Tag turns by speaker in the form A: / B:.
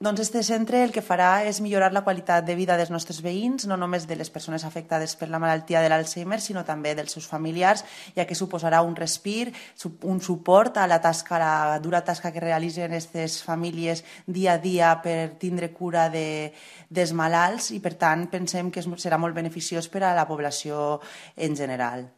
A: Doncs este centre el que farà és millorar la qualitat de vida dels nostres veïns, no només de les persones afectades per la malaltia de l'Alzheimer, sinó també dels seus familiars, ja que suposarà un respir, un suport a la tasca, a la dura tasca que realitzen aquestes famílies dia a dia per tindre cura de, dels malalts i, per tant, pensem que serà molt beneficiós per a la població en general.